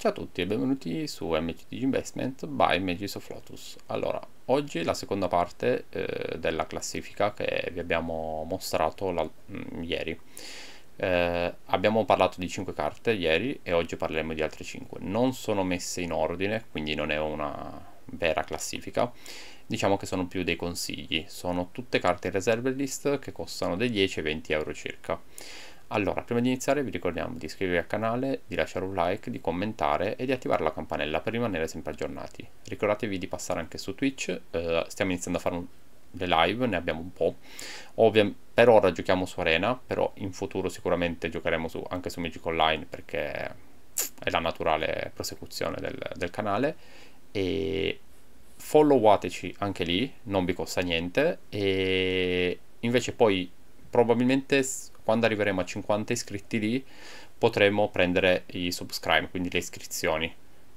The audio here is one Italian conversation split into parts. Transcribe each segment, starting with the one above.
Ciao a tutti e benvenuti su MTTG Investment by Magis of Lotus. Allora, oggi la seconda parte eh, della classifica che vi abbiamo mostrato la, mh, mm, ieri. Eh, abbiamo parlato di 5 carte ieri e oggi parleremo di altre 5. Non sono messe in ordine, quindi non è una vera classifica. Diciamo che sono più dei consigli. Sono tutte carte in reserve list che costano dai 10 ai 20 euro circa. Allora, prima di iniziare vi ricordiamo di iscrivervi al canale, di lasciare un like, di commentare e di attivare la campanella per rimanere sempre aggiornati. Ricordatevi di passare anche su Twitch, eh, stiamo iniziando a fare un... le live, ne abbiamo un po'. Ovvia... per ora giochiamo su Arena, però in futuro sicuramente giocheremo su... anche su Magic Online perché è la naturale prosecuzione del, del canale. E followateci anche lì, non vi costa niente. E invece poi probabilmente quando arriveremo a 50 iscritti lì potremo prendere i subscribe, quindi le iscrizioni.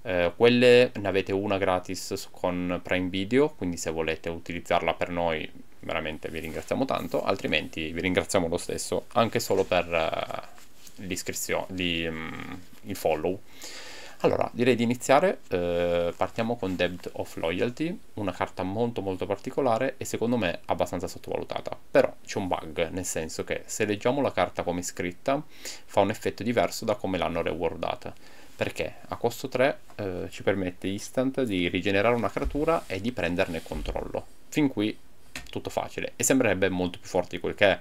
Eh, quelle ne avete una gratis con Prime Video, quindi se volete utilizzarla per noi veramente vi ringraziamo tanto, altrimenti vi ringraziamo lo stesso anche solo per uh, eh, l'iscrizione, mm, il follow. Allora, direi di iniziare, eh, partiamo con Debt of Loyalty, una carta molto molto particolare e secondo me abbastanza sottovalutata, però c'è un bug, nel senso che se leggiamo la carta come scritta fa un effetto diverso da come l'hanno rewardata, perché a costo 3 eh, ci permette instant di rigenerare una creatura e di prenderne controllo. Fin qui tutto facile e sembrerebbe molto più forte di quel che è,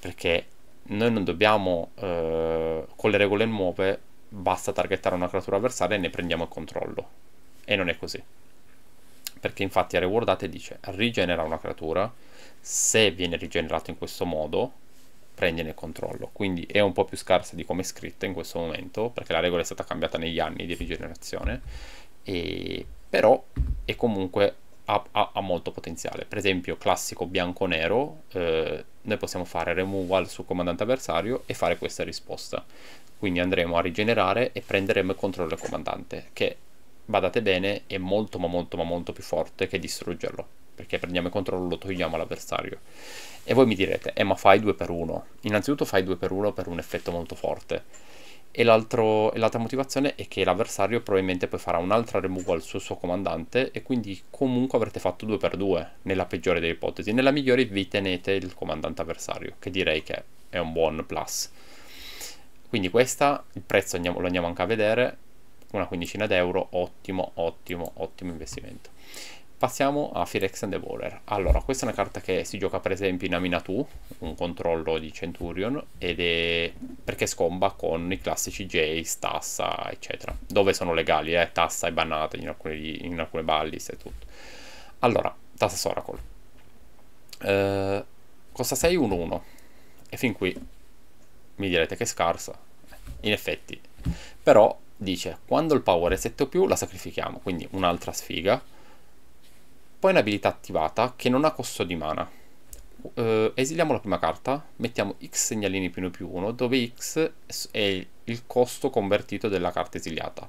perché noi non dobbiamo eh, con le regole nuove basta targettare una creatura avversaria e ne prendiamo il controllo. E non è così. Perché infatti a rewardate dice rigenera una creatura, se viene rigenerato in questo modo prendene il controllo. Quindi è un po' più scarsa di come è scritta in questo momento, perché la regola è stata cambiata negli anni di rigenerazione, e... però è comunque ha, ha, ha, molto potenziale. Per esempio, classico bianco-nero, eh, noi possiamo fare removal sul comandante avversario e fare questa risposta. Quindi andremo a rigenerare e prenderemo il controllo del comandante, che badate bene è molto ma molto ma molto più forte che distruggerlo, perché prendiamo il controllo e lo togliamo all'avversario. E voi mi direte, eh ma fai 2 per 1 Innanzitutto fai 2 per 1 per un effetto molto forte. E, e l'altra motivazione è che l'avversario probabilmente poi farà un'altra remove al suo, suo, comandante e quindi comunque avrete fatto 2 per 2 nella peggiore delle ipotesi. Nella migliore vi tenete il comandante avversario, che direi che è un buon plus. Quindi questa, il prezzo andiamo, lo andiamo anche a vedere, una quindicina d'euro, ottimo, ottimo, ottimo investimento. Passiamo a Firex and the Baller Allora, questa è una carta che si gioca per esempio in Aminatu, un controllo di Centurion, ed è perché scomba con i classici Jace, Tassa, eccetera. Dove sono legali, eh? Tassa e bannata in, in alcune balliste e tutto. Allora, Tassa Soracle. Eh, costa 6 1 1 e fin qui mi direte che è scarsa, in effetti, però dice quando il power è 7 o più la sacrifichiamo, quindi un'altra sfiga, poi un'abilità attivata che non ha costo di mana. Uh, esiliamo la prima carta, mettiamo x segnalini più 1 più 1, dove x è il costo convertito della carta esiliata.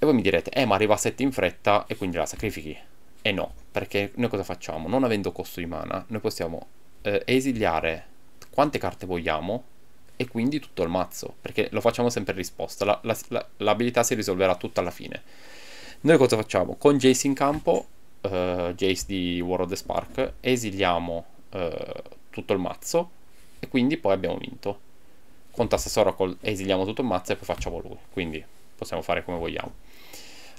E voi mi direte, eh ma arriva a 7 in fretta e quindi la sacrifichi. E no, perché noi cosa facciamo? Non avendo costo di mana, noi possiamo eh, esiliare quante carte vogliamo e quindi tutto il mazzo, perché lo facciamo sempre in risposta, la, la, la, l'abilità si risolverà tutta alla fine. Noi cosa facciamo? Con Jace in campo, uh, Jace di World of the Spark, esiliamo uh, tutto il mazzo e quindi poi abbiamo vinto. Con Tassassoro esiliamo tutto il mazzo e poi facciamo lui, quindi possiamo fare come vogliamo.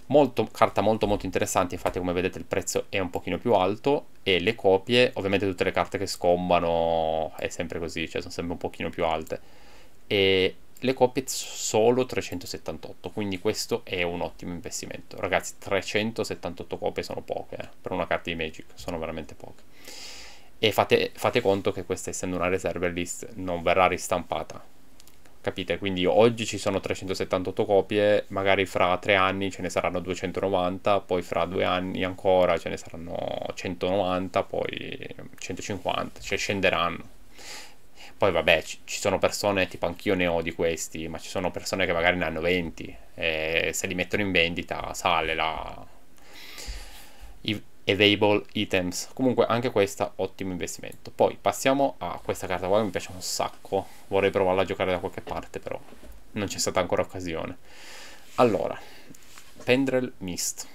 Molto, carta molto molto interessante, infatti come vedete il prezzo è un pochino più alto e le copie, ovviamente tutte le carte che scombano è sempre così, cioè sono sempre un pochino più alte. E le copie solo 378, quindi questo è un ottimo investimento. Ragazzi, 378 copie sono poche, eh, per una carta di Magic sono veramente poche. E fate, fate conto che questa, essendo una reserve list, non verrà ristampata, Capite? Quindi oggi ci sono 378 copie, magari fra tre anni ce ne saranno 290, poi fra due anni ancora ce ne saranno 190, poi 150, cioè scenderanno. Poi vabbè, ci, ci sono persone, tipo anch'io ne ho di questi, ma ci sono persone che magari ne hanno 20 e se li mettono in vendita sale la... I, available items comunque anche questa ottimo investimento poi passiamo a questa carta qua che mi piace un sacco vorrei provarla a giocare da qualche parte però non c'è stata ancora occasione allora Pendrel Mist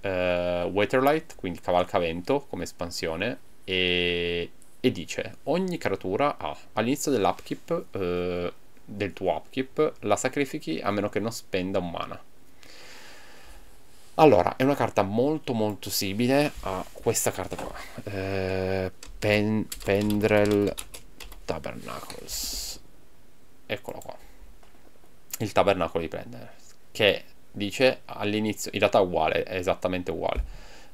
uh, Waterlight quindi cavalcavento come espansione e, e dice ogni creatura ha all'inizio dell'upkeep uh, del tuo upkeep la sacrifichi a meno che non spenda un mana allora, è una carta molto molto simile a questa carta qua. Eh, Pen Pendrel Tabernacles. Eccolo qua. Il tabernacolo di Pendrel. Che dice all'inizio, in realtà è uguale, è esattamente uguale.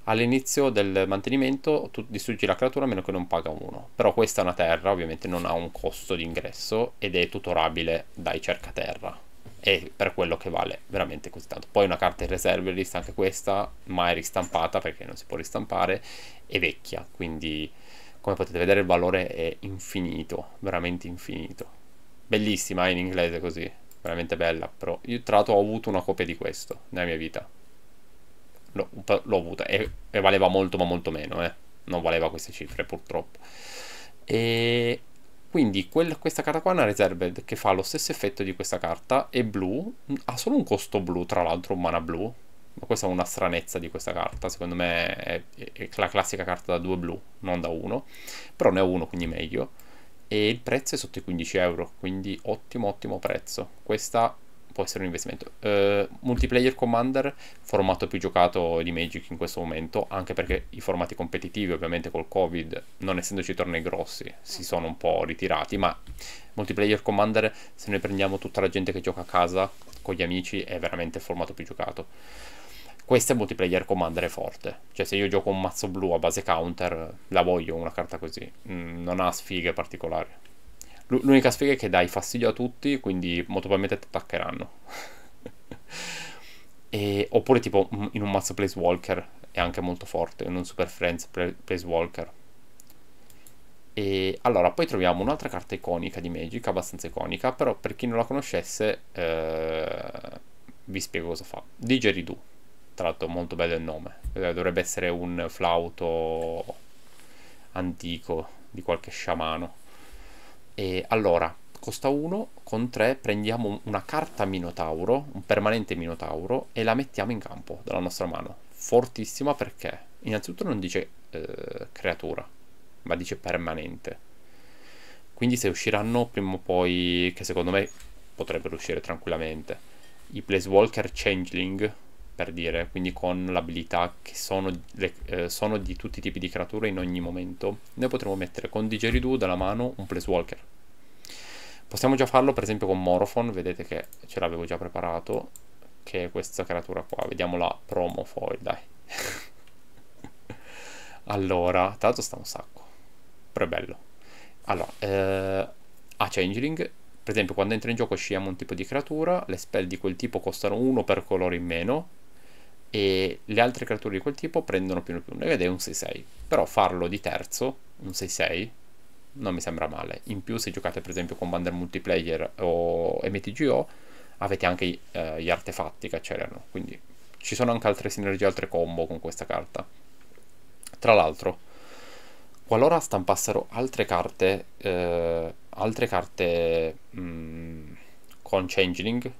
All'inizio del mantenimento tu distruggi la creatura a meno che non paga uno. Però questa è una terra, ovviamente non ha un costo di ingresso ed è tutorabile dai cercaterra e per quello che vale veramente così tanto. Poi una carta in reserve list anche questa, mai ristampata perché non si può ristampare, è vecchia, quindi come potete vedere il valore è infinito, veramente infinito. Bellissima eh, in inglese così, veramente bella, però io tra l'altro ho avuto una copia di questo nella mia vita. L'ho, avuta e, e valeva molto ma molto meno, eh. Non valeva queste cifre purtroppo. E quindi quel, questa carta qua è una Reserved che fa lo stesso effetto di questa carta, è blu, ha solo un costo blu, tra l'altro un mana blu, ma questa è una stranezza di questa carta, secondo me è, è la classica carta da due blu, non da uno, però ne ho uno quindi meglio, e il prezzo è sotto i 15 euro, quindi ottimo ottimo prezzo. Questa può essere un investimento. Uh, multiplayer Commander, formato più giocato di Magic in questo momento, anche perché i formati competitivi ovviamente col Covid, non essendoci tornei grossi, si sono un po' ritirati, ma multiplayer Commander, se noi prendiamo tutta la gente che gioca a casa con gli amici, è veramente il formato più giocato. Questo è multiplayer commander forte. Cioè, se io gioco un mazzo blu a base counter, la voglio una carta così. Mm, non ha sfighe particolari. L'unica sfiga è che dai fastidio a tutti, quindi molto probabilmente ti attaccheranno. e, oppure tipo in un mazzo Place Walker è anche molto forte, in un Super Friends Place Walker. E allora, poi troviamo un'altra carta iconica di Magic, abbastanza iconica, però per chi non la conoscesse eh, vi spiego cosa fa. Digeridu, tra l'altro molto bello il nome, eh, dovrebbe essere un flauto antico di qualche sciamano e allora, costa 1, con 3 prendiamo una carta Minotauro, un permanente Minotauro, e la mettiamo in campo dalla nostra mano. Fortissima perché? Innanzitutto non dice eh, creatura, ma dice permanente. Quindi se usciranno prima o poi, che secondo me potrebbero uscire tranquillamente, i Placewalker Changeling, per dire, quindi con l'abilità che sono, le, eh, sono, di tutti i tipi di creature in ogni momento, noi potremmo mettere con Digeridu dalla mano un Placewalker. Possiamo già farlo per esempio con Morophon, vedete che ce l'avevo già preparato, che è questa creatura qua, vediamo la promo foil, dai. allora, tra l'altro sta un sacco, però è bello. Allora, eh, a Changeling per esempio, quando entra in gioco scegliamo un tipo di creatura, le spell di quel tipo costano uno per colore in meno, e le altre creature di quel tipo prendono più 1 più ed è un 6-6. Però farlo di terzo, un 6-6, non mi sembra male. In più se giocate per esempio con Bander Multiplayer o MTGO avete anche eh, gli artefatti che c'erano, quindi ci sono anche altre sinergie, altre combo con questa carta. Tra l'altro, qualora stampassero altre carte, eh, altre carte mh, mm, con Changeling,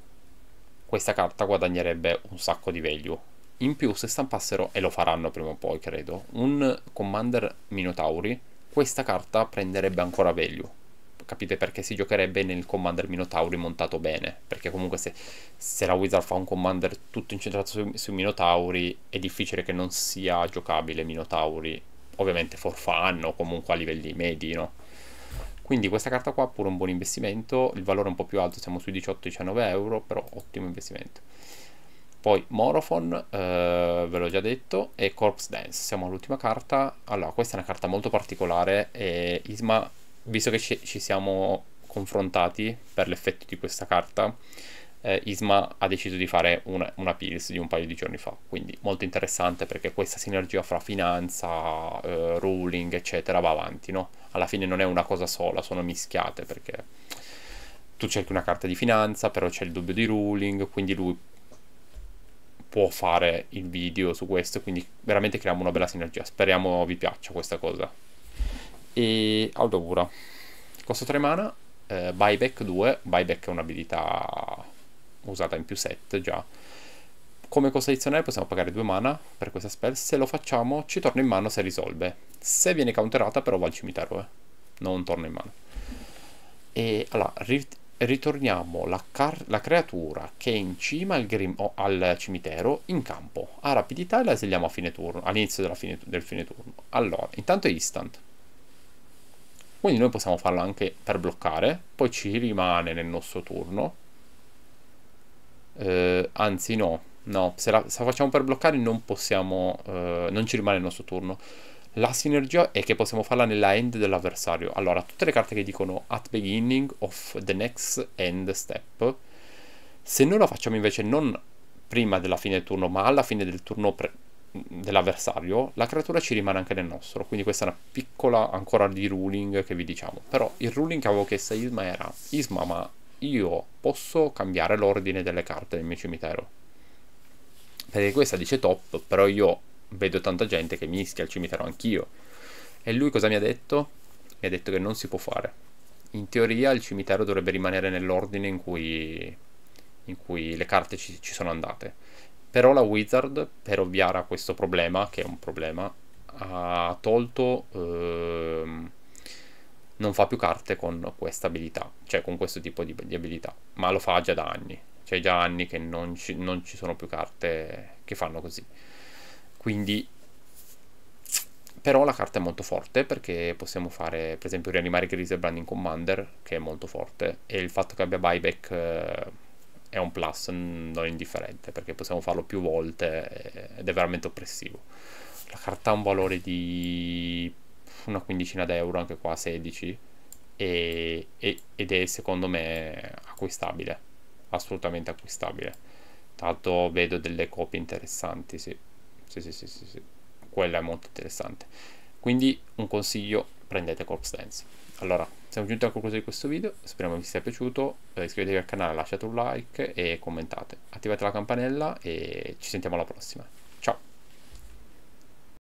questa carta guadagnerebbe un sacco di value in più, se stampassero, e lo faranno prima o poi, credo, un Commander Minotauri, questa carta prenderebbe ancora value. Capite perché si giocherebbe nel Commander Minotauri montato bene? Perché comunque se, se la Wizard fa un Commander tutto incentrato sui su Minotauri, è difficile che non sia giocabile Minotauri, ovviamente for fun o comunque a livelli medi, no? Quindi questa carta qua pure un buon investimento, il valore è un po' più alto, siamo sui 18-19 euro, però ottimo investimento poi Morophon, eh, ve l'ho già detto, e Corpse Dance. Siamo all'ultima carta. Allora, questa è una carta molto particolare e Isma, visto che ci, ci siamo confrontati per l'effetto di questa carta, eh, Isma ha deciso di fare una, una pills di un paio di giorni fa, quindi molto interessante perché questa sinergia fra finanza, eh, ruling, eccetera, va avanti, no? Alla fine non è una cosa sola, sono mischiate perché tu cerchi una carta di finanza, però c'è il dubbio di ruling, quindi lui può fare il video su questo, quindi veramente creiamo una bella sinergia. Speriamo vi piaccia questa cosa. E Aldovura, costo 3 mana, eh, buyback 2, buyback è un'abilità usata in più set già. Come costo addizionale possiamo pagare 2 mana per questa spell, se lo facciamo ci torna in mano se risolve. Se viene counterata però va al cimitero, eh. non torna in mano. E allora, Rift ritorniamo la, la, creatura che è in cima al, al, cimitero in campo a rapidità e la esiliamo all'inizio fine del fine turno. Allora, intanto è instant. Quindi noi possiamo farla anche per bloccare, poi ci rimane nel nostro turno. Eh, anzi no, no, se la, se la, facciamo per bloccare non possiamo, eh, non ci rimane il nostro turno la sinergia è che possiamo farla nella end dell'avversario. Allora, tutte le carte che dicono at beginning of the next end step, se noi la facciamo invece non prima della fine del turno, ma alla fine del turno dell'avversario, la creatura ci rimane anche nel nostro. Quindi questa è una piccola ancora di ruling che vi diciamo. Però il ruling che avevo chiesto a Isma era, Isma, ma io posso cambiare l'ordine delle carte nel mio cimitero? Perché questa dice top, però io vedo tanta gente che mischia il cimitero anch'io. E lui cosa mi ha detto? Mi ha detto che non si può fare. In teoria il cimitero dovrebbe rimanere nell'ordine in cui, in cui le carte ci, ci sono andate. Però la Wizard, per ovviare a questo problema, che è un problema, ha tolto... Ehm, non fa più carte con questa abilità, cioè con questo tipo di, di abilità, ma lo fa già da anni, cioè già anni che non ci, non ci sono più carte che fanno così. Quindi però la carta è molto forte perché possiamo fare per esempio rianimare Griselbrand in Commander che è molto forte e il fatto che abbia buyback eh, è un plus non indifferente perché possiamo farlo più volte eh, ed è veramente oppressivo la carta ha un valore di una quindicina d'euro anche qua 16 e, e, ed è secondo me acquistabile assolutamente acquistabile tanto vedo delle copie interessanti sì sì, sì, sì, sì, sì. Quella è molto interessante. Quindi un consiglio, prendete Corpse Dance. Allora, siamo giunti alla conclusione di questo video, speriamo vi sia piaciuto, eh, iscrivetevi al canale, lasciate un like e commentate, attivate la campanella e ci sentiamo alla prossima.